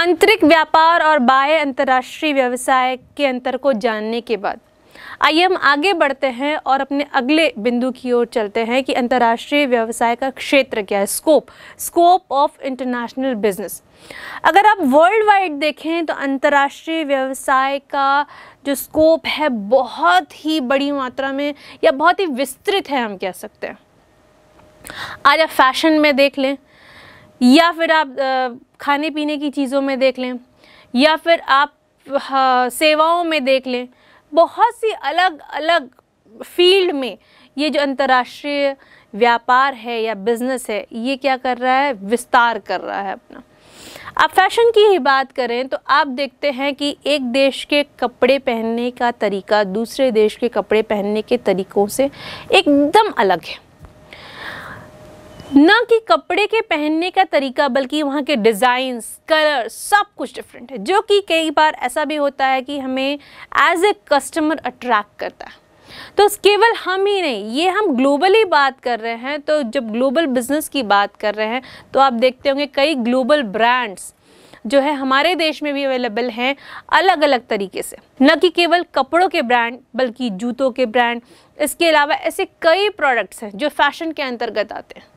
आंतरिक व्यापार और बाह्य अंतर्राष्ट्रीय व्यवसाय के अंतर को जानने के बाद आइए हम आगे बढ़ते हैं और अपने अगले बिंदु की ओर चलते हैं कि अंतर्राष्ट्रीय व्यवसाय का क्षेत्र क्या है scope scope of international business अगर आप वर्ल्ड वाइड देखें तो अंतर्राष्ट्रीय व्यवसाय का जो स्कोप है बहुत ही बड़ी मात्रा में या बहुत ही विस्तृत है हम कह सकते हैं आज आप फैशन में देख लें या फिर आप खाने पीने की चीज़ों में देख लें या फिर आप हाँ, सेवाओं में देख लें बहुत सी अलग अलग फील्ड में ये जो अंतर्राष्ट्रीय व्यापार है या बिज़नेस है ये क्या कर रहा है विस्तार कर रहा है अपना आप फैशन की ही बात करें तो आप देखते हैं कि एक देश के कपड़े पहनने का तरीका दूसरे देश के कपड़े पहनने के तरीक़ों से एकदम अलग है न कि कपड़े के पहनने का तरीका बल्कि वहाँ के डिज़ाइंस कलर सब कुछ डिफरेंट है जो कि कई बार ऐसा भी होता है कि हमें एज ए कस्टमर अट्रैक्ट करता है तो केवल हम ही नहीं ये हम ग्लोबली बात कर रहे हैं तो जब ग्लोबल बिजनेस की बात कर रहे हैं तो आप देखते होंगे कई ग्लोबल ब्रांड्स जो है हमारे देश में भी अवेलेबल हैं अलग अलग तरीके से न कि केवल कपड़ों के ब्रांड बल्कि जूतों के ब्रांड इसके अलावा ऐसे कई प्रोडक्ट्स हैं जो फैशन के अंतर्गत आते हैं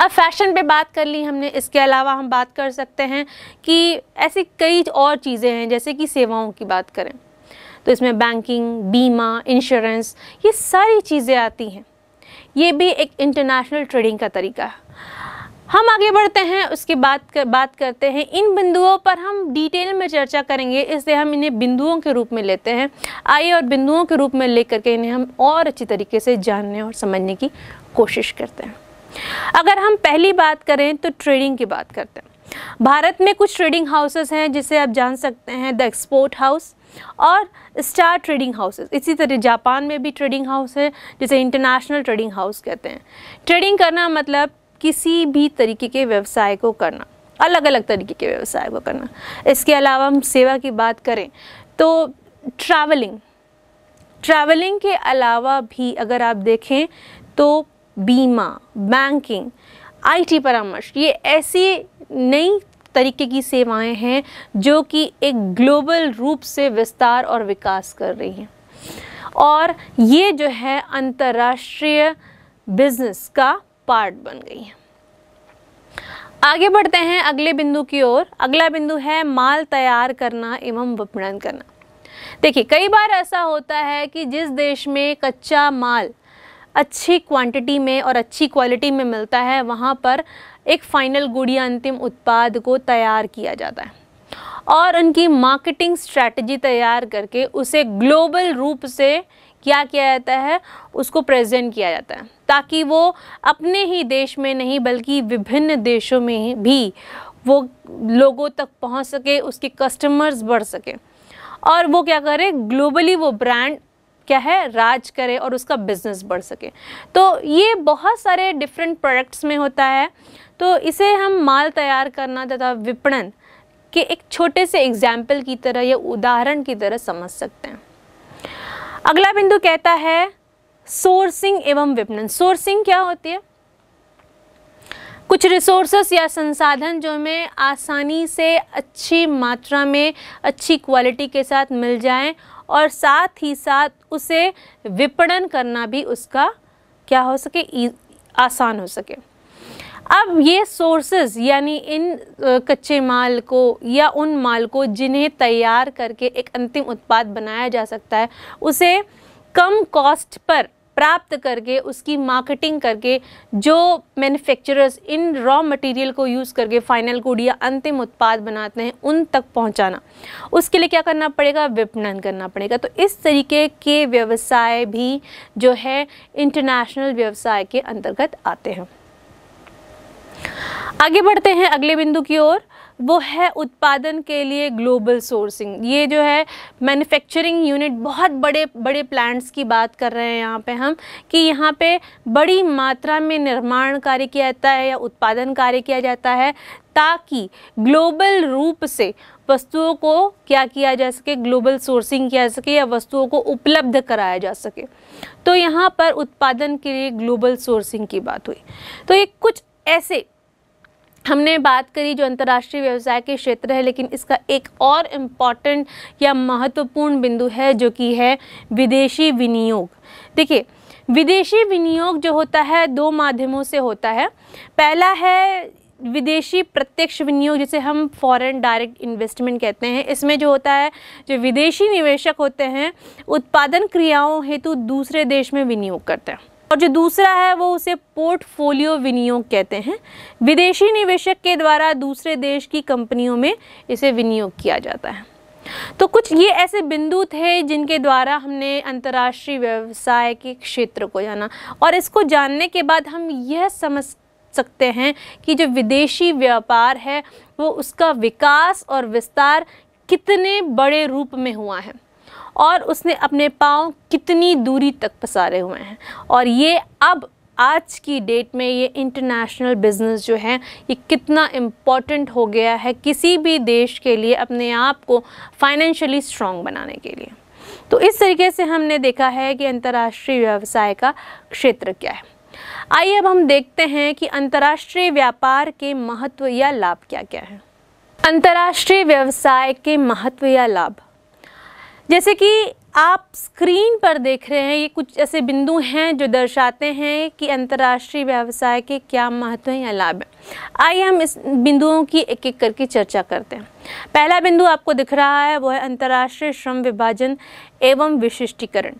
अब फैशन पे बात कर ली हमने इसके अलावा हम बात कर सकते हैं कि ऐसी कई और चीज़ें हैं जैसे कि सेवाओं की बात करें तो इसमें बैंकिंग बीमा इंश्योरेंस ये सारी चीज़ें आती हैं ये भी एक इंटरनेशनल ट्रेडिंग का तरीका है हम आगे बढ़ते हैं उसके बाद कर, बात करते हैं इन बिंदुओं पर हम डिटेल में चर्चा करेंगे इसलिए हम इन्हें बिंदुओं के रूप में लेते हैं आइए और बिंदुओं के रूप में लेकर के इन्हें हम और अच्छी तरीके से जानने और समझने की कोशिश करते हैं अगर हम पहली बात करें तो ट्रेडिंग की बात करते हैं भारत में कुछ ट्रेडिंग हाउसेस हैं जिसे आप जान सकते हैं द एक्सपोर्ट हाउस और स्टार ट्रेडिंग हाउसेस इसी तरह जापान में भी ट्रेडिंग हाउस है जिसे इंटरनेशनल ट्रेडिंग हाउस कहते हैं ट्रेडिंग करना मतलब किसी भी तरीके के व्यवसाय को करना अलग अलग तरीके के व्यवसाय को करना इसके अलावा हम सेवा की बात करें तो ट्रैवलिंग ट्रैवलिंग के अलावा भी अगर आप देखें तो बीमा बैंकिंग आईटी परामर्श ये ऐसी नई तरीके की सेवाएं हैं जो कि एक ग्लोबल रूप से विस्तार और विकास कर रही हैं और ये जो है अंतर्राष्ट्रीय बिजनेस का पार्ट बन गई है आगे बढ़ते हैं अगले बिंदु की ओर अगला बिंदु है माल तैयार करना एवं विपणन करना देखिए कई बार ऐसा होता है कि जिस देश में कच्चा माल अच्छी क्वांटिटी में और अच्छी क्वालिटी में मिलता है वहाँ पर एक फ़ाइनल गुड़ या अंतिम उत्पाद को तैयार किया जाता है और उनकी मार्केटिंग स्ट्रैटेजी तैयार करके उसे ग्लोबल रूप से क्या किया जाता है उसको प्रेजेंट किया जाता है ताकि वो अपने ही देश में नहीं बल्कि विभिन्न देशों में भी वो लोगों तक पहुंच सके उसके कस्टमर्स बढ़ सके और वो क्या करे ग्लोबली वो ब्रांड क्या है राज करे और उसका बिज़नेस बढ़ सके तो ये बहुत सारे डिफरेंट प्रोडक्ट्स में होता है तो इसे हम माल तैयार करना तथा विपणन के एक छोटे से एग्जाम्पल की तरह या उदाहरण की तरह समझ सकते हैं अगला बिंदु कहता है सोर्सिंग एवं विपणन सोर्सिंग क्या होती है कुछ रिसोर्सेस या संसाधन जो हमें आसानी से अच्छी मात्रा में अच्छी क्वालिटी के साथ मिल जाएं और साथ ही साथ उसे विपणन करना भी उसका क्या हो सके आसान हो सके अब ये सोर्सेज यानी इन कच्चे माल को या उन माल को जिन्हें तैयार करके एक अंतिम उत्पाद बनाया जा सकता है उसे कम कॉस्ट पर प्राप्त करके उसकी मार्केटिंग करके जो मैन्युफैक्चरर्स इन रॉ मटेरियल को यूज़ करके फाइनल गुड या अंतिम उत्पाद बनाते हैं उन तक पहुंचाना उसके लिए क्या करना पड़ेगा विपणन करना पड़ेगा तो इस तरीके के व्यवसाय भी जो है इंटरनेशनल व्यवसाय के अंतर्गत आते हैं आगे बढ़ते हैं अगले बिंदु की ओर वो है उत्पादन के लिए ग्लोबल सोर्सिंग ये जो है मैन्युफैक्चरिंग यूनिट बहुत बड़े बड़े प्लांट्स की बात कर रहे हैं यहाँ पे हम कि यहाँ पे बड़ी मात्रा में निर्माण कार्य किया जाता है या उत्पादन कार्य किया जाता है ताकि ग्लोबल रूप से वस्तुओं को क्या किया जा सके ग्लोबल सोर्सिंग किया जा सके या वस्तुओं को उपलब्ध कराया जा सके तो यहाँ पर उत्पादन के लिए ग्लोबल सोर्सिंग की बात हुई तो ये कुछ ऐसे हमने बात करी जो अंतर्राष्ट्रीय व्यवसाय के क्षेत्र है लेकिन इसका एक और इम्पॉर्टेंट या महत्वपूर्ण बिंदु है जो कि है विदेशी विनियोग देखिए विदेशी विनियोग जो होता है दो माध्यमों से होता है पहला है विदेशी प्रत्यक्ष विनियोग जिसे हम फॉरेन डायरेक्ट इन्वेस्टमेंट कहते हैं इसमें जो होता है जो विदेशी निवेशक होते हैं उत्पादन क्रियाओं हेतु दूसरे देश में विनियोग करते हैं और जो दूसरा है वो उसे पोर्टफोलियो विनियोग कहते हैं विदेशी निवेशक के द्वारा दूसरे देश की कंपनियों में इसे विनियोग किया जाता है तो कुछ ये ऐसे बिंदु थे जिनके द्वारा हमने अंतर्राष्ट्रीय व्यवसाय के क्षेत्र को जाना और इसको जानने के बाद हम यह समझ सकते हैं कि जो विदेशी व्यापार है वो उसका विकास और विस्तार कितने बड़े रूप में हुआ है और उसने अपने पाँव कितनी दूरी तक पसारे हुए हैं और ये अब आज की डेट में ये इंटरनेशनल बिज़नेस जो है ये कितना इम्पॉर्टेंट हो गया है किसी भी देश के लिए अपने आप को फाइनेंशियली स्ट्रॉन्ग बनाने के लिए तो इस तरीके से हमने देखा है कि अंतर्राष्ट्रीय व्यवसाय का क्षेत्र क्या है आइए अब हम देखते हैं कि अंतर्राष्ट्रीय व्यापार के महत्व या लाभ क्या क्या है अंतर्राष्ट्रीय व्यवसाय के महत्व या लाभ जैसे कि आप स्क्रीन पर देख रहे हैं ये कुछ ऐसे बिंदु हैं जो दर्शाते हैं कि अंतर्राष्ट्रीय व्यवसाय के क्या महत्व या लाभ हैं आइए हम इस बिंदुओं की एक एक करके चर्चा करते हैं पहला बिंदु आपको दिख रहा है वो है अंतर्राष्ट्रीय श्रम विभाजन एवं विशिष्टीकरण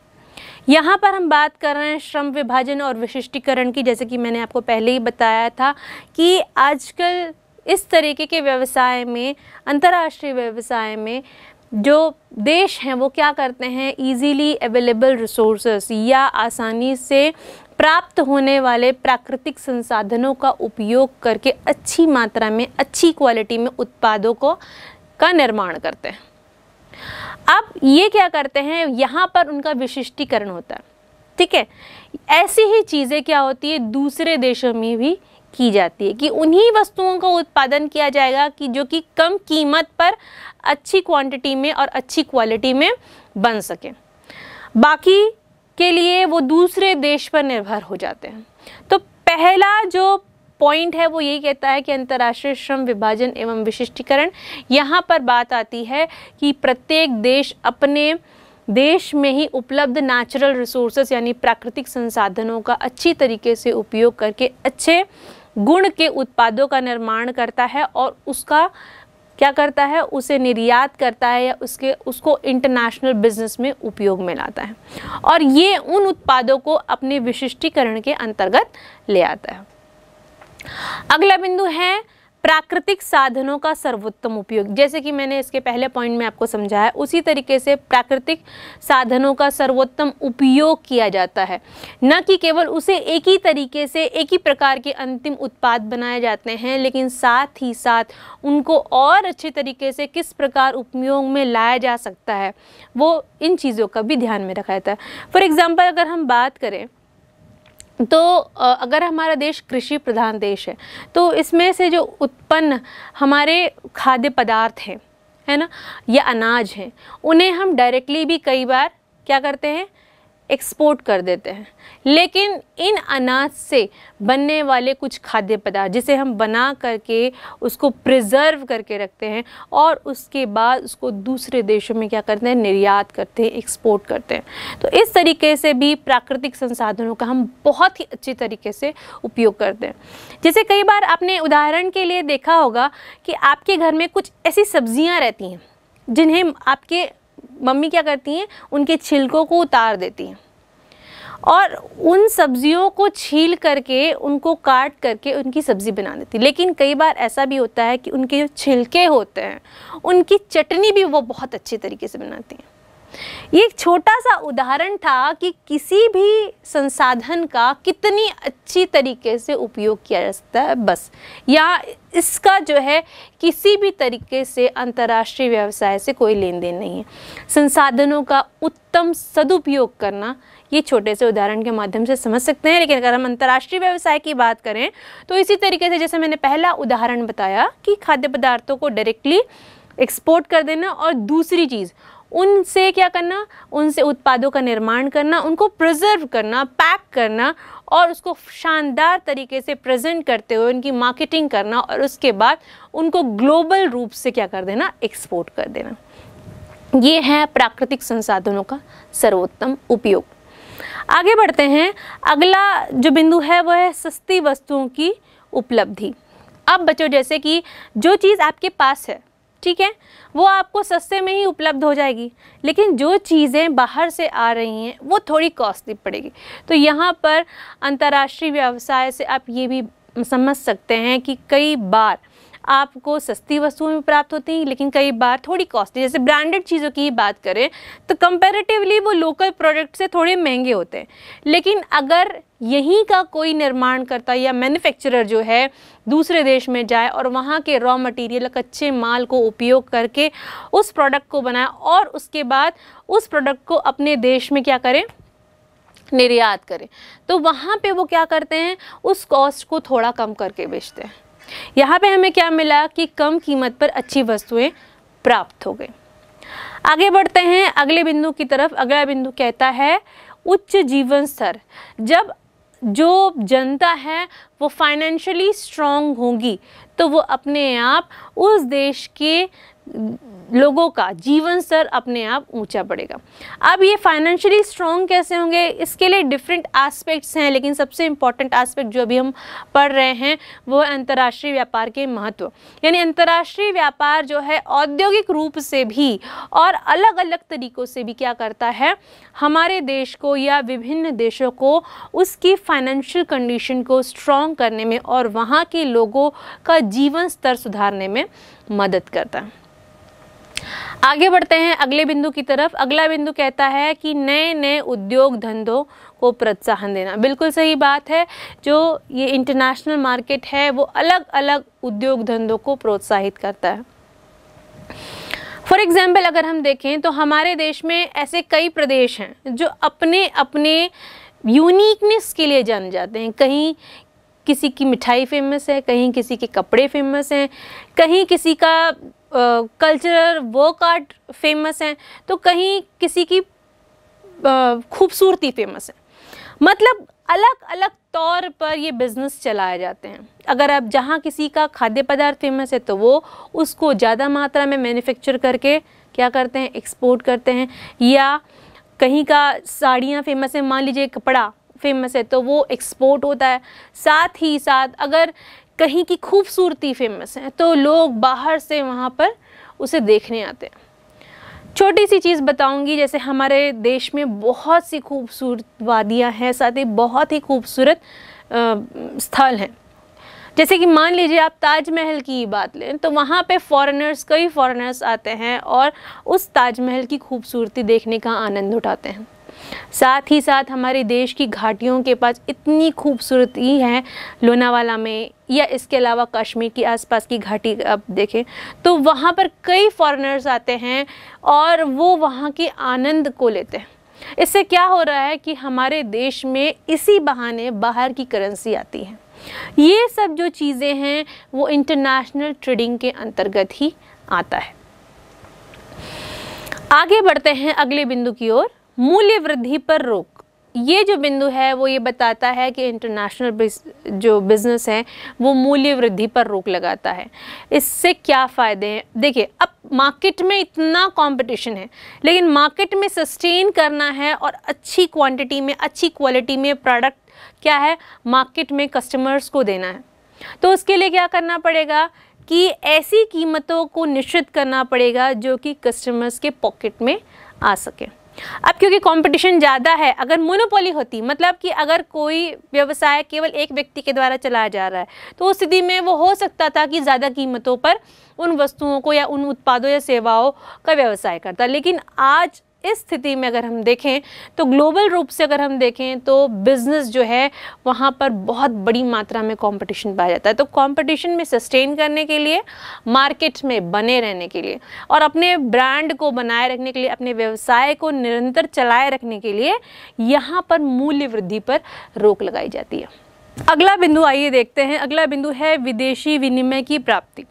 यहाँ पर हम बात कर रहे हैं श्रम विभाजन और विशिष्टीकरण की जैसे कि मैंने आपको पहले ही बताया था कि आजकल इस तरीके के व्यवसाय में अंतर्राष्ट्रीय व्यवसाय में जो देश हैं वो क्या करते हैं ईजीली अवेलेबल रिसोर्स या आसानी से प्राप्त होने वाले प्राकृतिक संसाधनों का उपयोग करके अच्छी मात्रा में अच्छी क्वालिटी में उत्पादों को का निर्माण करते हैं अब ये क्या करते हैं यहाँ पर उनका विशिष्टीकरण होता है ठीक है ऐसी ही चीज़ें क्या होती है दूसरे देशों में भी की जाती है कि उन्हीं वस्तुओं का उत्पादन किया जाएगा कि जो कि कम कीमत पर अच्छी क्वांटिटी में और अच्छी क्वालिटी में बन सके बाकी के लिए वो दूसरे देश पर निर्भर हो जाते हैं तो पहला जो पॉइंट है वो यही कहता है कि अंतर्राष्ट्रीय श्रम विभाजन एवं विशिष्टीकरण यहाँ पर बात आती है कि प्रत्येक देश अपने देश में ही उपलब्ध नेचुरल रिसोर्सेज यानी प्राकृतिक संसाधनों का अच्छी तरीके से उपयोग करके अच्छे गुण के उत्पादों का निर्माण करता है और उसका क्या करता है उसे निर्यात करता है या उसके उसको इंटरनेशनल बिजनेस में उपयोग में लाता है और ये उन उत्पादों को अपने विशिष्टीकरण के अंतर्गत ले आता है अगला बिंदु है प्राकृतिक साधनों का सर्वोत्तम उपयोग जैसे कि मैंने इसके पहले पॉइंट में आपको समझाया उसी तरीके से प्राकृतिक साधनों का सर्वोत्तम उपयोग किया जाता है न कि केवल उसे एक ही तरीके से एक ही प्रकार के अंतिम उत्पाद बनाए जाते हैं लेकिन साथ ही साथ उनको और अच्छे तरीके से किस प्रकार उपयोग में लाया जा सकता है वो इन चीज़ों का भी ध्यान में रखा जाता है फॉर एग्ज़ाम्पल अगर हम बात करें तो अगर हमारा देश कृषि प्रधान देश है तो इसमें से जो उत्पन्न हमारे खाद्य पदार्थ हैं है ना या अनाज हैं उन्हें हम डायरेक्टली भी कई बार क्या करते हैं एक्सपोर्ट कर देते हैं लेकिन इन अनाज से बनने वाले कुछ खाद्य पदार्थ जिसे हम बना करके उसको प्रिजर्व करके रखते हैं और उसके बाद उसको दूसरे देशों में क्या करते हैं निर्यात करते हैं एक्सपोर्ट करते हैं तो इस तरीके से भी प्राकृतिक संसाधनों का हम बहुत ही अच्छे तरीके से उपयोग करते हैं जैसे कई बार आपने उदाहरण के लिए देखा होगा कि आपके घर में कुछ ऐसी सब्जियाँ रहती हैं जिन्हें आपके मम्मी क्या करती हैं उनके छिलकों को उतार देती हैं और उन सब्जियों को छील करके उनको काट करके उनकी सब्ज़ी बना देती लेकिन कई बार ऐसा भी होता है कि उनके जो छिलके होते हैं उनकी चटनी भी वो बहुत अच्छे तरीके से बनाती हैं ये एक छोटा सा उदाहरण था कि किसी भी संसाधन का कितनी अच्छी तरीके से उपयोग किया जा सकता है बस या इसका जो है किसी भी तरीके से अंतर्राष्ट्रीय व्यवसाय से कोई लेन देन नहीं है संसाधनों का उत्तम सदुपयोग करना ये छोटे से उदाहरण के माध्यम से समझ सकते हैं लेकिन अगर हम अंतर्राष्ट्रीय व्यवसाय की बात करें तो इसी तरीके से जैसे मैंने पहला उदाहरण बताया कि खाद्य पदार्थों को डायरेक्टली एक्सपोर्ट कर देना और दूसरी चीज़ उनसे क्या करना उनसे उत्पादों का निर्माण करना उनको प्रिजर्व करना पैक करना और उसको शानदार तरीके से प्रेजेंट करते हुए उनकी मार्केटिंग करना और उसके बाद उनको ग्लोबल रूप से क्या कर देना एक्सपोर्ट कर देना ये है प्राकृतिक संसाधनों का सर्वोत्तम उपयोग आगे बढ़ते हैं अगला जो बिंदु है वह है सस्ती वस्तुओं की उपलब्धि अब बच्चों जैसे कि जो चीज़ आपके पास है ठीक है वो आपको सस्ते में ही उपलब्ध हो जाएगी लेकिन जो चीज़ें बाहर से आ रही हैं वो थोड़ी कॉस्टली पड़ेगी तो यहाँ पर अंतर्राष्ट्रीय व्यवसाय से आप ये भी समझ सकते हैं कि कई बार आपको सस्ती वस्तुओं में प्राप्त होती हैं लेकिन कई बार थोड़ी कॉस्टली जैसे ब्रांडेड चीज़ों की बात करें तो कंपेरेटिवली वो लोकल प्रोडक्ट से थोड़े महंगे होते हैं लेकिन अगर यहीं का कोई निर्माण करता या मैन्युफैक्चरर जो है दूसरे देश में जाए और वहाँ के रॉ मटेरियल कच्चे माल को उपयोग करके उस प्रोडक्ट को बनाए और उसके बाद उस प्रोडक्ट को अपने देश में क्या करें निर्यात करें तो वहाँ पे वो क्या करते हैं उस कॉस्ट को थोड़ा कम करके बेचते हैं यहाँ पे हमें क्या मिला कि कम कीमत पर अच्छी वस्तुएं प्राप्त हो गई आगे बढ़ते हैं अगले बिंदु की तरफ अगला बिंदु कहता है उच्च जीवन स्तर जब जो जनता है वो फाइनेंशियली स्ट्रांग होगी तो वो अपने आप उस देश के लोगों का जीवन स्तर अपने आप ऊंचा बढ़ेगा अब ये फाइनेंशियली स्ट्रॉन्ग कैसे होंगे इसके लिए डिफरेंट एस्पेक्ट्स हैं लेकिन सबसे इम्पॉर्टेंट एस्पेक्ट जो अभी हम पढ़ रहे हैं वो है अंतर्राष्ट्रीय व्यापार के महत्व यानी अंतर्राष्ट्रीय व्यापार जो है औद्योगिक रूप से भी और अलग अलग तरीक़ों से भी क्या करता है हमारे देश को या विभिन्न देशों को उसकी फाइनेंशियल कंडीशन को स्ट्रॉन्ग करने में और वहाँ के लोगों का जीवन स्तर सुधारने में मदद करता है आगे बढ़ते हैं अगले बिंदु की तरफ अगला बिंदु कहता है कि नए नए उद्योग धंधों को प्रोत्साहन देना बिल्कुल सही बात है जो ये इंटरनेशनल मार्केट है वो अलग अलग उद्योग धंधों को प्रोत्साहित करता है फॉर एग्ज़ाम्पल अगर हम देखें तो हमारे देश में ऐसे कई प्रदेश हैं जो अपने अपने यूनिकनेस के लिए जान जाते हैं कहीं किसी की मिठाई फेमस है कहीं किसी के कपड़े फेमस हैं कहीं किसी का कल्चरल वर्क आर्ट फेमस हैं तो कहीं किसी की खूबसूरती फेमस है मतलब अलग अलग तौर पर ये बिज़नेस चलाए जाते हैं अगर आप जहाँ किसी का खाद्य पदार्थ फेमस है तो वो उसको ज़्यादा मात्रा में मैन्युफैक्चर करके क्या करते हैं एक्सपोर्ट करते हैं या कहीं का साड़ियाँ फेमस है मान लीजिए कपड़ा फेमस है तो वो एक्सपोर्ट होता है साथ ही साथ अगर कहीं की खूबसूरती फेमस है तो लोग बाहर से वहाँ पर उसे देखने आते हैं छोटी सी चीज़ बताऊंगी जैसे हमारे देश में बहुत सी खूबसूरत वादियाँ हैं साथ ही बहुत ही खूबसूरत स्थल हैं जैसे कि मान लीजिए आप ताजमहल की बात लें तो वहाँ पे फॉरेनर्स कई फॉरेनर्स आते हैं और उस ताजमहल की खूबसूरती देखने का आनंद उठाते हैं साथ ही साथ हमारे देश की घाटियों के पास इतनी खूबसूरती है लोनावाला में या इसके अलावा कश्मीर की आसपास की घाटी आप देखें तो वहाँ पर कई फॉरेनर्स आते हैं और वो वहाँ के आनंद को लेते हैं इससे क्या हो रहा है कि हमारे देश में इसी बहाने बाहर की करेंसी आती है ये सब जो चीज़ें हैं वो इंटरनेशनल ट्रेडिंग के अंतर्गत ही आता है आगे बढ़ते हैं अगले बिंदु की ओर मूल्य वृद्धि पर रोक ये जो बिंदु है वो ये बताता है कि इंटरनेशनल बिज, जो बिज़नेस है वो मूल्य वृद्धि पर रोक लगाता है इससे क्या फ़ायदे हैं देखिए अब मार्केट में इतना कंपटीशन है लेकिन मार्केट में सस्टेन करना है और अच्छी क्वांटिटी में अच्छी क्वालिटी में प्रोडक्ट क्या है मार्केट में कस्टमर्स को देना है तो उसके लिए क्या करना पड़ेगा कि ऐसी कीमतों को निश्चित करना पड़ेगा जो कि कस्टमर्स के पॉकेट में आ सकें अब क्योंकि कंपटीशन ज़्यादा है अगर मोनोपोली होती मतलब कि अगर कोई व्यवसाय केवल एक व्यक्ति के द्वारा चलाया जा रहा है तो उस स्थिति में वो हो सकता था कि ज़्यादा कीमतों पर उन वस्तुओं को या उन उत्पादों या सेवाओं का व्यवसाय करता लेकिन आज इस स्थिति में अगर हम देखें तो ग्लोबल रूप से अगर हम देखें तो बिज़नेस जो है वहाँ पर बहुत बड़ी मात्रा में कंपटीशन पाया जाता है तो कंपटीशन में सस्टेन करने के लिए मार्केट में बने रहने के लिए और अपने ब्रांड को बनाए रखने के लिए अपने व्यवसाय को निरंतर चलाए रखने के लिए यहाँ पर मूल्य वृद्धि पर रोक लगाई जाती है अगला बिंदु आइए देखते हैं अगला बिंदु है विदेशी विनिमय की प्राप्ति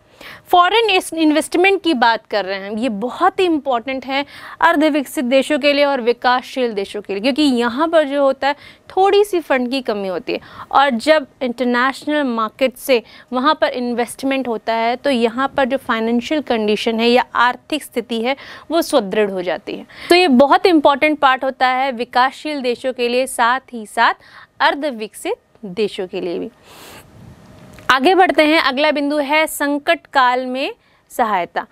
फॉरेन इन्वेस्टमेंट की बात कर रहे हैं ये बहुत ही इंपॉर्टेंट है अर्धविकसित देशों के लिए और विकासशील देशों के लिए क्योंकि यहाँ पर जो होता है थोड़ी सी फंड की कमी होती है और जब इंटरनेशनल मार्केट से वहाँ पर इन्वेस्टमेंट होता है तो यहाँ पर जो फाइनेंशियल कंडीशन है या आर्थिक स्थिति है वो सुदृढ़ हो जाती है तो ये बहुत इंपॉर्टेंट पार्ट होता है विकासशील देशों के लिए साथ ही साथ अर्धविकसित देशों के लिए भी आगे बढ़ते हैं अगला बिंदु है संकट काल में सहायता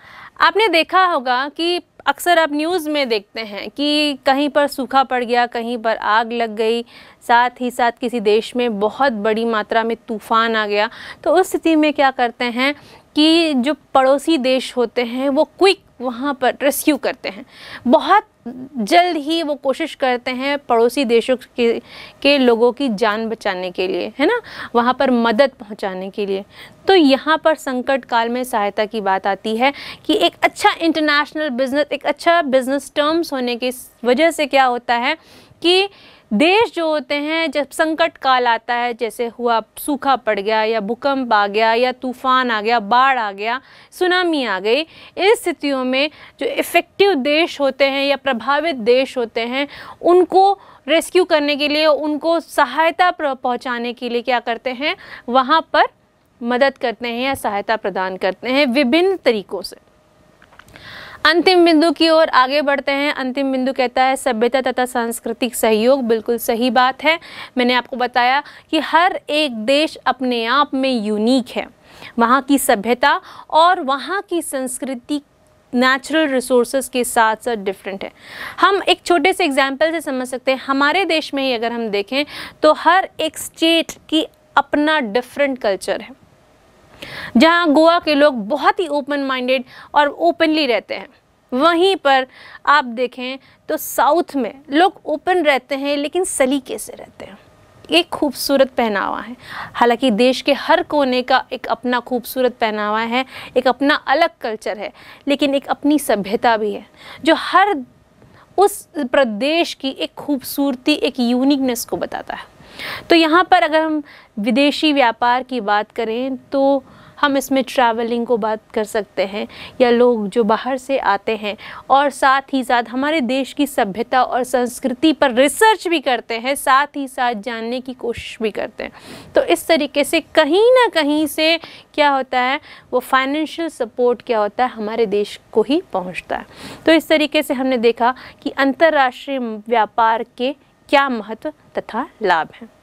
आपने देखा होगा कि अक्सर आप न्यूज़ में देखते हैं कि कहीं पर सूखा पड़ गया कहीं पर आग लग गई साथ ही साथ किसी देश में बहुत बड़ी मात्रा में तूफ़ान आ गया तो उस स्थिति में क्या करते हैं कि जो पड़ोसी देश होते हैं वो क्विक वहाँ पर रेस्क्यू करते हैं बहुत जल्द ही वो कोशिश करते हैं पड़ोसी देशों के, के लोगों की जान बचाने के लिए है ना वहाँ पर मदद पहुँचाने के लिए तो यहाँ पर संकट काल में सहायता की बात आती है कि एक अच्छा इंटरनेशनल बिजनेस एक अच्छा बिजनेस टर्म्स होने की वजह से क्या होता है कि देश जो होते हैं जब संकट काल आता है जैसे हुआ सूखा पड़ गया या भूकंप आ गया या तूफान आ गया बाढ़ आ गया सुनामी आ गई इन स्थितियों में जो इफ़ेक्टिव देश होते हैं या प्रभावित देश होते हैं उनको रेस्क्यू करने के लिए उनको सहायता पहुंचाने के लिए क्या करते हैं वहाँ पर मदद करते हैं या सहायता प्रदान करते हैं विभिन्न तरीक़ों से अंतिम बिंदु की ओर आगे बढ़ते हैं अंतिम बिंदु कहता है सभ्यता तथा सांस्कृतिक सहयोग बिल्कुल सही बात है मैंने आपको बताया कि हर एक देश अपने आप में यूनिक है वहाँ की सभ्यता और वहाँ की संस्कृति नेचुरल रिसोर्सेज के साथ साथ डिफरेंट है हम एक छोटे से एग्जाम्पल से समझ सकते हैं हमारे देश में ही अगर हम देखें तो हर एक स्टेट की अपना डिफरेंट कल्चर है जहाँ गोवा के लोग बहुत ही ओपन माइंडेड और ओपनली रहते हैं वहीं पर आप देखें तो साउथ में लोग ओपन रहते हैं लेकिन सलीके से रहते हैं एक खूबसूरत पहनावा है हालांकि देश के हर कोने का एक अपना खूबसूरत पहनावा है एक अपना अलग कल्चर है लेकिन एक अपनी सभ्यता भी है जो हर उस प्रदेश की एक खूबसूरती एक यूनिकनेस को बताता है तो यहाँ पर अगर हम विदेशी व्यापार की बात करें तो हम इसमें ट्रैवलिंग को बात कर सकते हैं या लोग जो बाहर से आते हैं और साथ ही साथ हमारे देश की सभ्यता और संस्कृति पर रिसर्च भी करते हैं साथ ही साथ जानने की कोशिश भी करते हैं तो इस तरीके से कहीं ना कहीं से क्या होता है वो फाइनेंशियल सपोर्ट क्या होता है हमारे देश को ही पहुँचता है तो इस तरीके से हमने देखा कि अंतर्राष्ट्रीय व्यापार के क्या महत्व तथा लाभ हैं